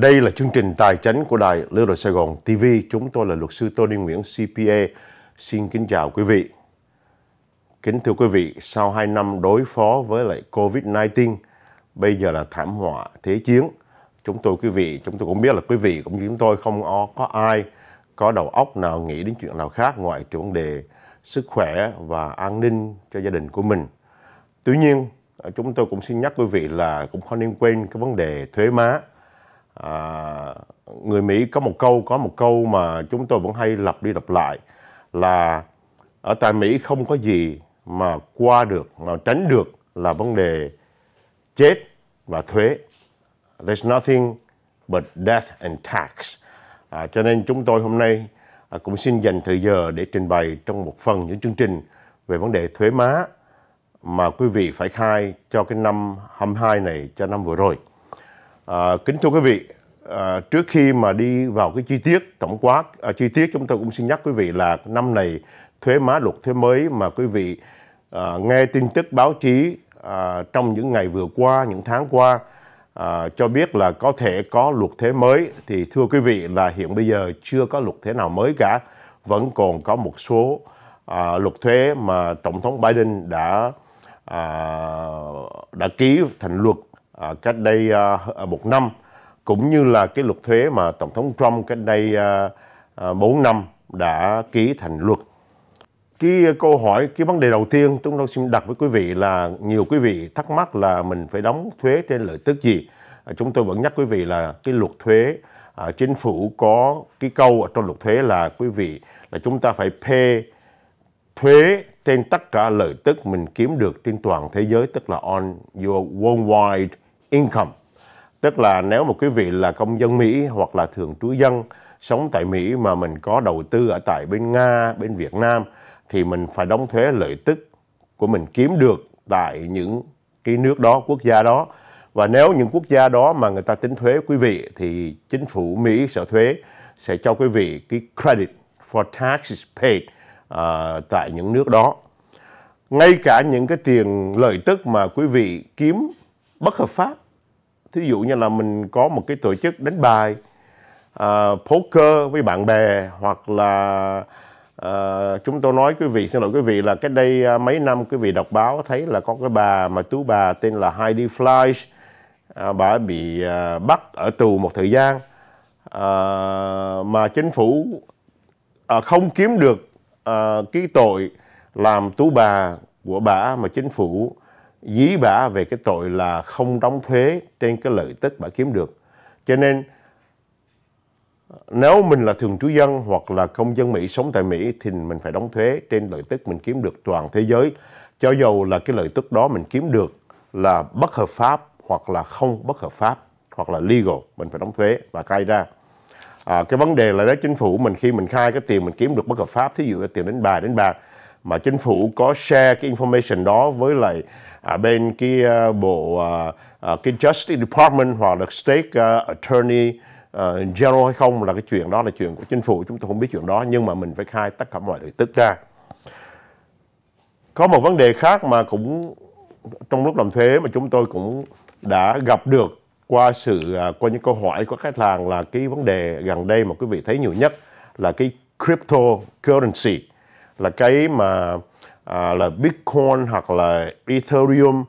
Đây là chương trình tài chính của Đài Lưu Đội Sài Gòn TV. Chúng tôi là luật sư Tony Nguyễn, CPA. Xin kính chào quý vị. Kính thưa quý vị, sau 2 năm đối phó với lại COVID-19, bây giờ là thảm họa thế chiến. Chúng tôi quý vị, chúng tôi cũng biết là quý vị cũng như chúng tôi không có ai có đầu óc nào nghĩ đến chuyện nào khác ngoài trừ đề sức khỏe và an ninh cho gia đình của mình. Tuy nhiên, chúng tôi cũng xin nhắc quý vị là cũng không nên quên cái vấn đề thuế má à, người Mỹ có một câu có một câu mà chúng tôi vẫn hay lặp đi lặp lại là ở tại Mỹ không có gì mà qua được mà tránh được là vấn đề chết và thuế. There's nothing but death and tax. À, cho nên chúng tôi hôm nay à, cũng xin dành thời giờ để trình bày trong một phần những chương trình về vấn đề thuế má mà quý vị phải khai cho cái năm 22 này cho năm vừa rồi. À, kính thưa quý vị, à, trước khi mà đi vào cái chi tiết tổng quát, à, chi tiết chúng tôi cũng xin nhắc quý vị là năm này thuế má luật thuế mới mà quý vị à, nghe tin tức báo chí à, trong những ngày vừa qua, những tháng qua à, cho biết là có thể có luật thuế mới thì thưa quý vị là hiện bây giờ chưa có luật thuế nào mới cả, vẫn còn có một số à, luật thuế mà Tổng thống Biden đã à, đã ký thành luật à, cách đây à, à, một năm cũng như là cái luật thuế mà Tổng thống Trump cách đây à, à, 4 năm đã ký thành luật. Cái câu hỏi, cái vấn đề đầu tiên chúng tôi xin đặt với quý vị là nhiều quý vị thắc mắc là mình phải đóng thuế trên lợi tức gì. À, chúng tôi vẫn nhắc quý vị là cái luật thuế à, chính phủ có cái câu ở trong luật thuế là quý vị là chúng ta phải pay thuế trên tất cả lợi tức mình kiếm được trên toàn thế giới tức là on your worldwide income tức là nếu một quý vị là công dân Mỹ hoặc là thường trú dân sống tại Mỹ mà mình có đầu tư ở tại bên Nga, bên Việt Nam thì mình phải đóng thuế lợi tức của mình kiếm được tại những cái nước đó, quốc gia đó. Và nếu những quốc gia đó mà người ta tính thuế quý vị thì chính phủ Mỹ sở thuế sẽ cho quý vị cái credit for taxes paid uh, tại những nước đó. Ngay cả những cái tiền lợi tức mà quý vị kiếm bất hợp pháp thí dụ như là mình có một cái tổ chức đánh bài uh, poker với bạn bè hoặc là uh, chúng tôi nói quý vị xin lỗi quý vị là cách đây à, mấy năm quý vị đọc báo thấy là có cái bà mà tú bà tên là Heidi Fleisch uh, bà bị uh, bắt ở tù một thời gian uh, mà chính phủ uh, không kiếm được uh, cái tội làm tú bà của bà mà chính phủ dí bả về cái tội là không đóng thuế trên cái lợi tức bả kiếm được. Cho nên nếu mình là thường trú dân hoặc là công dân Mỹ sống tại Mỹ thì mình phải đóng thuế trên lợi tức mình kiếm được toàn thế giới. Cho dù là cái lợi tức đó mình kiếm được là bất hợp pháp hoặc là không bất hợp pháp hoặc là legal, mình phải đóng thuế và cai ra. À, cái vấn đề là đó chính phủ mình khi mình khai cái tiền mình kiếm được bất hợp pháp, thí dụ là tiền đánh bài đánh bạc mà chính phủ có share cái information đó với lại à, bên cái uh, bộ uh, uh, cái Justice Department hoặc là State uh, Attorney uh, General hay không là cái chuyện đó là chuyện của chính phủ chúng tôi không biết chuyện đó nhưng mà mình phải khai tất cả mọi lợi tức ra có một vấn đề khác mà cũng trong lúc làm thuế mà chúng tôi cũng đã gặp được qua sự uh, qua những câu hỏi của khách hàng là cái vấn đề gần đây mà quý vị thấy nhiều nhất là cái cryptocurrency là cái mà à, là Bitcoin hoặc là Ethereum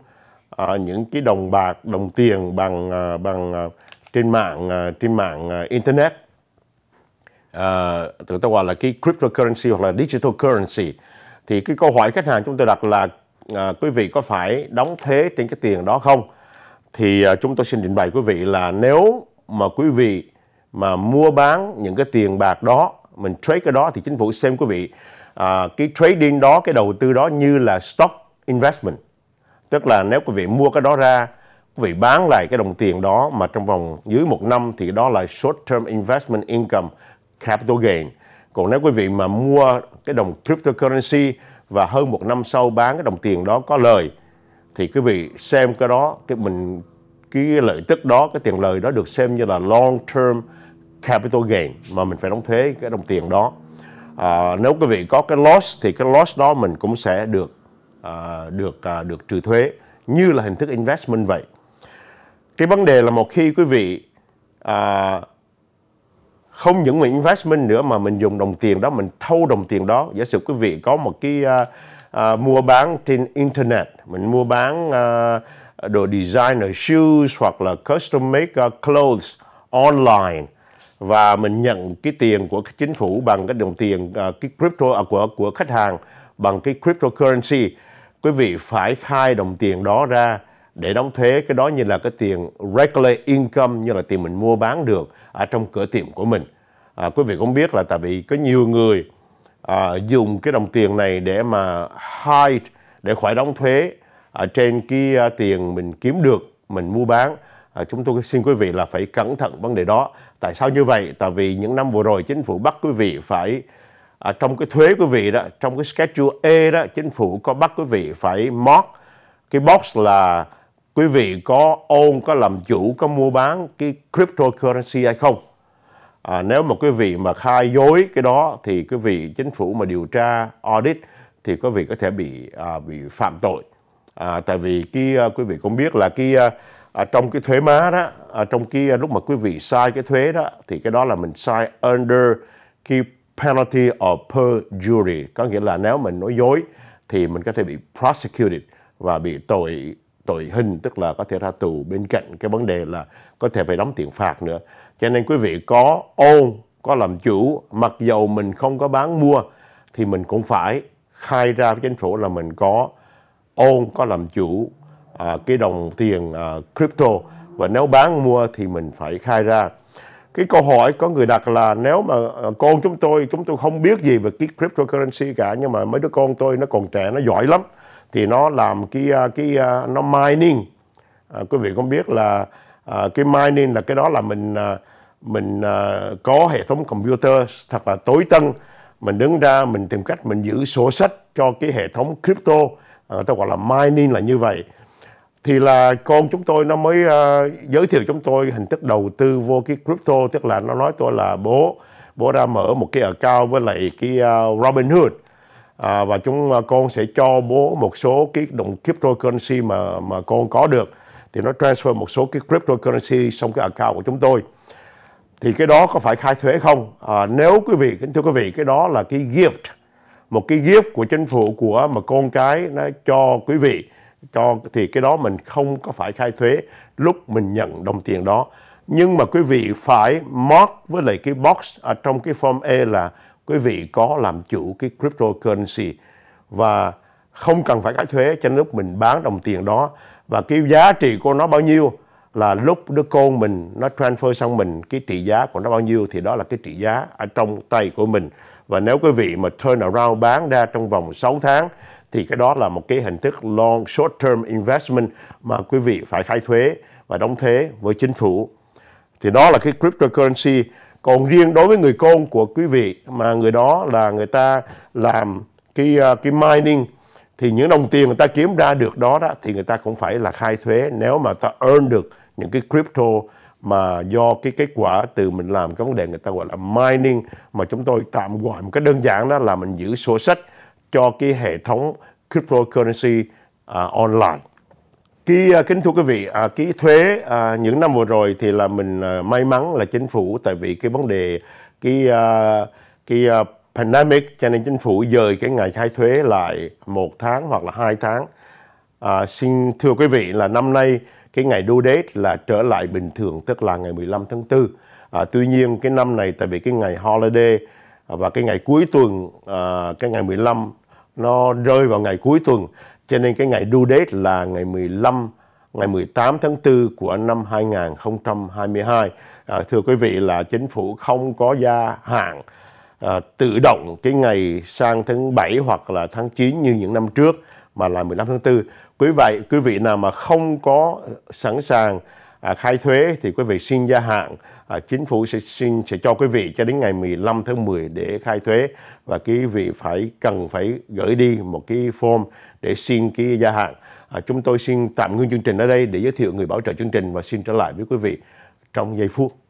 à, những cái đồng bạc đồng tiền bằng à, bằng à, trên mạng à, trên mạng à, internet à, người ta gọi là cái cryptocurrency hoặc là digital currency thì cái câu hỏi khách hàng chúng tôi đặt là à, quý vị có phải đóng thuế trên cái tiền đó không thì à, chúng tôi xin trình bày quý vị là nếu mà quý vị mà mua bán những cái tiền bạc đó mình trade cái đó thì chính phủ xem quý vị à, cái trading đó, cái đầu tư đó như là stock investment. Tức là nếu quý vị mua cái đó ra, quý vị bán lại cái đồng tiền đó mà trong vòng dưới một năm thì đó là short term investment income, capital gain. Còn nếu quý vị mà mua cái đồng cryptocurrency và hơn một năm sau bán cái đồng tiền đó có lời thì quý vị xem cái đó cái mình cái lợi tức đó cái tiền lời đó được xem như là long term capital gain mà mình phải đóng thuế cái đồng tiền đó à, nếu quý vị có cái loss thì cái loss đó mình cũng sẽ được à, được à, được trừ thuế như là hình thức investment vậy cái vấn đề là một khi quý vị à, không những mình investment nữa mà mình dùng đồng tiền đó mình thâu đồng tiền đó giả sử quý vị có một cái à, à, mua bán trên internet mình mua bán à, đồ designer shoes hoặc là custom make uh, clothes online và mình nhận cái tiền của chính phủ bằng cái đồng tiền à, cái crypto à, của của khách hàng bằng cái cryptocurrency quý vị phải khai đồng tiền đó ra để đóng thuế cái đó như là cái tiền regular income như là tiền mình mua bán được ở trong cửa tiệm của mình à, quý vị cũng biết là tại vì có nhiều người à, dùng cái đồng tiền này để mà hide để khỏi đóng thuế ở trên cái à, tiền mình kiếm được mình mua bán À, chúng tôi xin quý vị là phải cẩn thận vấn đề đó. Tại sao như vậy? Tại vì những năm vừa rồi chính phủ bắt quý vị phải à, trong cái thuế quý vị đó, trong cái schedule E đó, chính phủ có bắt quý vị phải mót cái box là quý vị có ôn, có làm chủ, có mua bán cái cryptocurrency hay không. À, nếu mà quý vị mà khai dối cái đó thì quý vị chính phủ mà điều tra audit thì quý vị có thể bị à, bị phạm tội. À, tại vì cái à, quý vị cũng biết là cái à, à, trong cái thuế má đó à, trong cái à, lúc mà quý vị sai cái thuế đó thì cái đó là mình sai under cái penalty of perjury có nghĩa là nếu mình nói dối thì mình có thể bị prosecuted và bị tội tội hình tức là có thể ra tù bên cạnh cái vấn đề là có thể phải đóng tiền phạt nữa cho nên quý vị có ôn có làm chủ mặc dầu mình không có bán mua thì mình cũng phải khai ra với chính phủ là mình có ôn có làm chủ à, cái đồng tiền à, crypto và nếu bán mua thì mình phải khai ra cái câu hỏi có người đặt là nếu mà à, con chúng tôi chúng tôi không biết gì về cái cryptocurrency cả nhưng mà mấy đứa con tôi nó còn trẻ nó giỏi lắm thì nó làm cái à, cái à, nó mining à, quý vị cũng biết là à, cái mining là cái đó là mình à, mình à, có hệ thống computer thật là tối tân mình đứng ra mình tìm cách mình giữ sổ sách cho cái hệ thống crypto à, tôi gọi là mining là như vậy thì là con chúng tôi nó mới uh, giới thiệu chúng tôi hình thức đầu tư vô cái crypto tức là nó nói tôi là bố bố ra mở một cái account với lại cái uh, ờ, Robinhood à, ờ, và chúng uh, con sẽ cho bố một số cái đồng cryptocurrency mà mà con có được thì nó transfer một số cái cryptocurrency trong cái account của chúng tôi thì cái đó có phải khai thuế không à, nếu quý vị kính thưa quý vị cái đó là cái gift một cái gift của chính phủ của mà con cái nó cho quý vị cho thì cái đó mình không có phải khai thuế lúc mình nhận đồng tiền đó. Nhưng mà quý vị phải mark với lại cái box ở trong cái form E là quý vị có làm chủ cái cryptocurrency và không cần phải khai thuế cho lúc mình bán đồng tiền đó và cái giá trị của nó bao nhiêu là lúc đứa con mình nó transfer sang mình cái trị giá của nó bao nhiêu thì đó là cái trị giá ở trong tay của mình và nếu quý vị mà turn around bán ra trong vòng 6 tháng thì cái đó là một cái hình thức long short term investment mà quý vị phải khai thuế và đóng thuế với chính phủ thì đó là cái cryptocurrency còn riêng đối với người con của quý vị mà người đó là người ta làm cái ờ, cái mining thì những đồng tiền người ta kiếm ra được đó đó thì người ta cũng phải là khai thuế nếu mà ta earn được những cái crypto mà do cái kết quả từ mình làm cái vấn đề người ta gọi là mining mà chúng tôi tạm gọi một cái đơn giản đó là mình giữ sổ sách cho cái hệ thống cryptocurrency à, online. Cái, à, kính thưa quý vị, à, cái thuế à, những năm vừa rồi thì là mình à, may mắn là chính phủ tại vì cái vấn đề cái à, cái à, pandemic cho nên chính phủ dời cái ngày khai thuế lại một tháng hoặc là hai tháng. À, xin thưa quý vị là năm nay cái ngày due date là trở lại bình thường tức là ngày 15 tháng 4. À, tuy nhiên cái năm này tại vì cái ngày holiday và cái ngày cuối tuần à, cái ngày 15 nó rơi vào ngày cuối tuần cho nên cái ngày due date là ngày 15 ngày 18 tháng 4 của năm 2022. À, thưa quý vị là chính phủ không có gia hạn à, tự động cái ngày sang tháng 7 hoặc là tháng 9 như những năm trước mà là 15 tháng 4. Quý vậy quý vị nào mà không có sẵn sàng à, khai thuế thì quý vị xin gia hạn à, chính phủ sẽ xin sẽ cho quý vị cho đến ngày 15 tháng 10 để khai thuế và quý vị phải cần phải gửi đi một cái form để xin cái gia hạn à, chúng tôi xin tạm ngưng chương trình ở đây để giới thiệu người bảo trợ chương trình và xin trở lại với quý vị trong giây phút